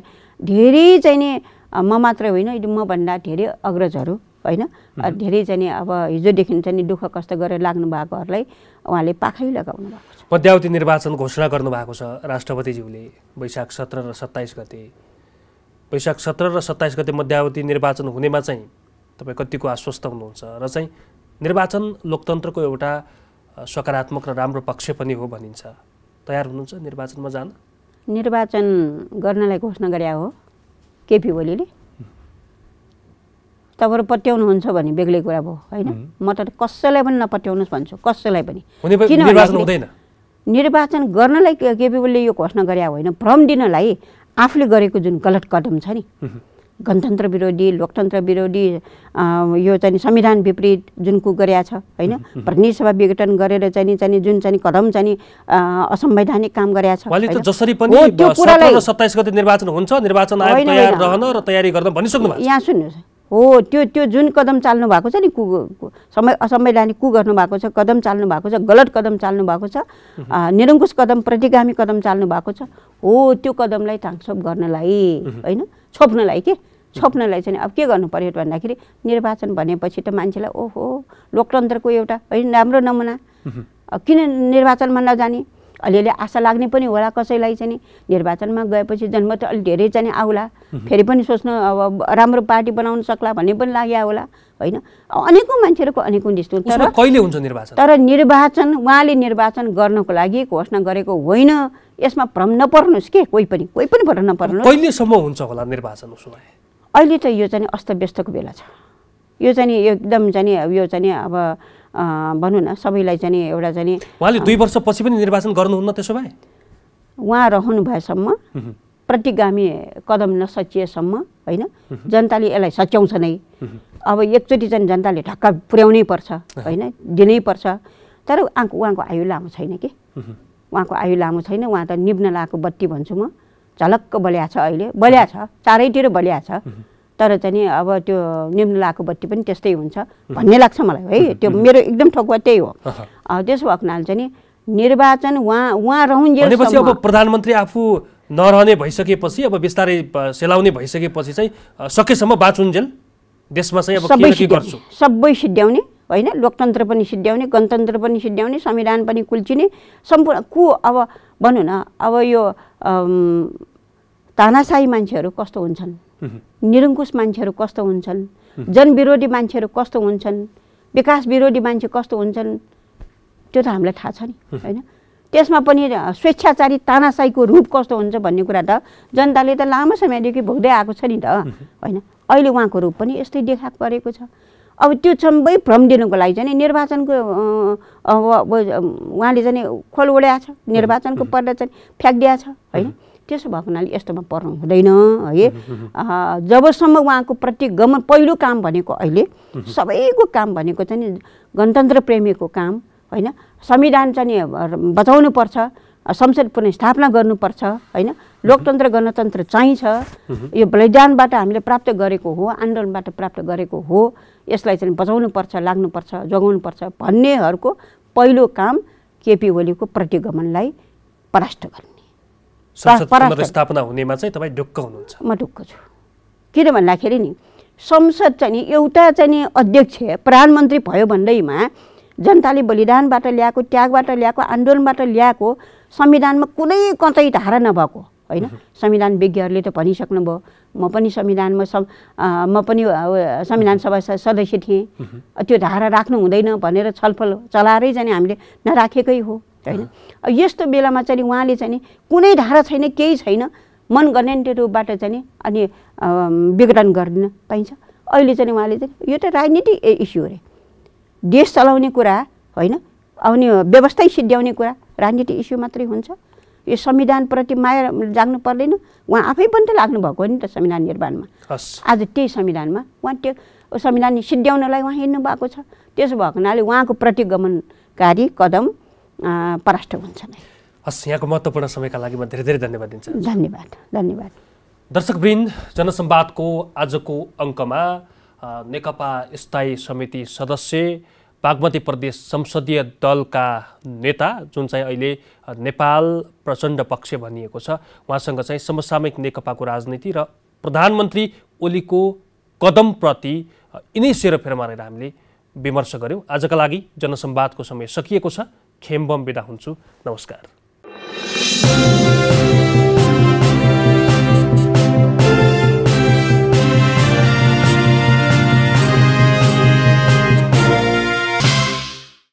धेरै चाहिँ नि म मात्रै होइन म भन्दा धेरै अग्रजहरू होइन धेरैजना अब हिजोदेखि चाहिँ दुःख कष्ट गरेर लाग्नु भएकोहरूलाई उहाँले पाखै लगाउनु भएको छ मध्यावधि निर्वाचन घोषणा गर्नुभएको छ राष्ट्रपतिज्यूले वैशाख सत्र र सत्ताइस गते वैशाख सत्र र सत्ताइस गते मध्यावधि निर्वाचन हुनेमा चाहिँ तपाईँ कतिको आश्वस्त हुनुहुन्छ र चाहिँ निर्वाचन लोकतन्त्रको एउटा सकारात्मक र राम्रो पक्ष पनि हो भनिन्छ तयार हुनुहुन्छ निर्वाचनमा जान निर्वाचन गर्नलाई घोषणा गरे हो केपी ओलीले तपाईँहरू पट्याउनुहुन्छ भने बेग्लै कुरा भयो होइन म त कसैलाई पनि नपट्याउनुहोस् भन्छु कसैलाई पनि किनभने निर्वाचन गर्नलाई ओलीले यो घोषणा गरे होइन भ्रम दिनलाई आफूले गरेको जुन गलत कदम छ नि गणतन्त्र विरोधी लोकतन्त्र विरोधी यो चाहिँ संविधान विपरीत जुन कु गरेका छ होइन प्रतिनिधिसभा विघटन गरेर चाहिँ चाहिँ जुन चाहिँ कदम चाहिँ असंवैधानिक काम गरेका छ जसरी पनि सत्ताइस गते निर्वाचन हुन्छ निर्वाचन आयोग तयार रहन र तयारी गर्न भनिसक्नु यहाँ सुन्नुहोस् हो त्यो त्यो जुन कदम चाल्नु भएको छ नि कु समय असंवैधानिक कु गर्नु भएको छ कदम चाल्नु भएको छ गलत कदम चाल्नु भएको छ निरङ्कुश कदम प्रतिगामी कदम चाल्नु भएको छ हो त्यो कदमलाई थाङछोप गर्नलाई होइन छोप्नलाई के छोप्नलाई चाहिँ अब के गर्नु पऱ्यो भन्दाखेरि निर्वाचन भनेपछि त मान्छेलाई ओहो लोकतन्त्रको एउटा होइन राम्रो नमुना किन निर्वाचनमा नजाने अलिअलि आशा लाग्ने पनि होला कसैलाई चाहिँ निर्वाचनमा गएपछि जनमत अलिक धेरै चाहिँ आउला फेरि पनि सोच्नु अब राम्रो पार्टी बनाउन सक्ला भन्ने पनि लाग्यो होला होइन अनेकौँ मान्छेहरूको अनेकौँ दृष्टि तर कहिले हुन्छ निर्वाचन तर निर्वाचन उहाँले निर्वाचन गर्नको लागि घोषणा गरेको होइन यसमा भ्रम नपर्नुहोस् के कोही पनि कोही पनि भ्रम नपर्नु कहिलेसम्म हुन्छ होला निर्वाचन अहिले त यो चाहिँ अस्तव्यस्तको बेला छ यो चाहिँ एकदम चाहिँ यो चाहिँ अब भनौँ न सबैलाई चाहिँ एउटा चाहिँ उहाँले दुई वर्षपछि पनि निर्वाचन गर्नुहुन्न त्यसो भए उहाँ रहनु भएसम्म प्रतिगामी कदम नसचिएसम्म होइन जनताले यसलाई सच्याउँछ नै अब एकचोटि चाहिँ जनताले ढक्का पुर्याउनै पर्छ होइन दिनै पर्छ तर उहाँको उहाँको आयु लामो छैन कि उहाँको आयु लामो छैन उहाँ त निम्न लाएको बत्ती भन्छु म झलक्क बलिया छ अहिले बलिया छ चारैतिर बलिया छ तर चाहिँ अब त्यो निम्न लाएको बत्ती पनि त्यस्तै हुन्छ भन्ने लाग्छ मलाई है त्यो मेरो एकदम ठकुवा त्यही हो त्यसो भएको हुनाले चाहिँ निर्वाचन उहाँ उहाँ रहन्छ अब प्रधानमन्त्री आफू नरहने भइसकेपछि अब बिस्तारै सेलाउने भइसकेपछि चाहिँ सकेसम्म बाँचुन्जेल देशमा चाहिँ अब सबै सिद्ध्याउने सबै सिद्ध्याउने होइन लोकतन्त्र पनि सिद्ध्याउने गणतन्त्र पनि सिद्ध्याउने संविधान पनि कुल्चिने सम्पूर्ण को अब भनौँ न अब यो तानासाही मान्छेहरू कस्तो हुन्छन् निरङ्कुश मान्छेहरू कस्तो हुन्छन् जनविरोधी मान्छेहरू कस्तो हुन्छन् विकास विरोधी मान्छे कस्तो हुन्छन् त्यो त हामीलाई थाहा छ नि होइन त्यसमा पनि स्वेच्छाचारी तानासाईको रूप कस्तो हुन्छ भन्ने कुरा त जनताले त लामो समयदेखि भोग्दै आएको छ नि त होइन अहिले उहाँको रूप पनि यस्तै देखा परेको छ अब त्यो सबै भ्रम दिनुको लागि चाहिँ निर्वाचनको उहाँले चाहिँ खोल ओढ्याएको छ निर्वाचनको पर्दा चाहिँ फ्याँकिदिया छ होइन त्यसो भएको हुनाले यस्तोमा पर्नु हुँदैन है जबसम्म उहाँको प्रतिगमन पहिलो काम भनेको अहिले सबैको काम भनेको चाहिँ गणतन्त्र प्रेमीको काम होइन संविधान चाहिँ बचाउनु पर्छ संसद पुनस्थापना गर्नुपर्छ होइन लोकतन्त्र गणतन्त्र चाहिन्छ यो बलिदानबाट हामीले प्राप्त गरेको हो आन्दोलनबाट प्राप्त गरेको हो यसलाई चाहिँ बचाउनु पर्छ लाग्नुपर्छ पर्छ भन्नेहरूको पहिलो काम केपी ओलीको प्रतिगमनलाई परास्त गर्नु संसद स्थापना हुनेमा चाहिँ तपाईँ ढुक्क हुनुहुन्छ म ढुक्क छु किन भन्दाखेरि नि संसद चाहिँ नि एउटा चाहिँ नि अध्यक्ष प्रधानमन्त्री भयो भन्दैमा जनताले बलिदानबाट ल्याएको त्यागबाट ल्याएको आन्दोलनबाट ल्याएको संविधानमा कुनै कतै धारा नभएको होइन संविधान विज्ञहरूले त भनिसक्नुभयो म पनि संविधानमा सब म पनि संविधान सभा सदस्य थिएँ त्यो धारा राख्नु हुँदैन भनेर छलफल चलाएरै जाने हामीले नराखेकै हो होइन यस्तो बेलामा चाहिँ उहाँले चाहिँ कुनै धारा छैन केही छैन मन गर्ने रूपबाट चाहिँ अनि विघटन गरिदिन पाइन्छ अहिले चाहिँ उहाँले चाहिँ यो त राजनीतिक इस्यु अरे देश चलाउने कुरा होइन आउने व्यवस्थै सिद्ध्याउने कुरा राजनीतिक इस्यु मात्रै हुन्छ यो संविधानप्रति माया जाग्नु पर्दैन उहाँ आफै पनि त लाग्नु भएको हो नि त संविधान निर्माणमा आज त्यही संविधानमा उहाँ त्यो संविधान सिद्ध्याउनलाई उहाँ हिँड्नु भएको छ त्यसो भएको हुनाले उहाँको प्रतिगमनकारी कदम पराष्ट नै हस् यहाँको महत्त्वपूर्ण समयका लागि म धेरै धेरै धन्यवाद दिन्छु धन्यवाद धन्यवाद दर्शकवृन्द जनसंवादको आजको अङ्कमा नेकपा स्थायी समिति सदस्य बागमती प्रदेश संसदीय दलका नेता जुन चाहिँ अहिले नेपाल प्रचण्ड पक्ष भनिएको छ उहाँसँग चाहिँ समसामयिक नेकपाको राजनीति र प्रधानमन्त्री ओलीको कदमप्रति यिनै सेरोफेरमा रहेर हामीले विमर्श गऱ्यौँ आजका लागि जनसंवादको समय सकिएको छ खेमबम बिदा हुन्छु नमस्कार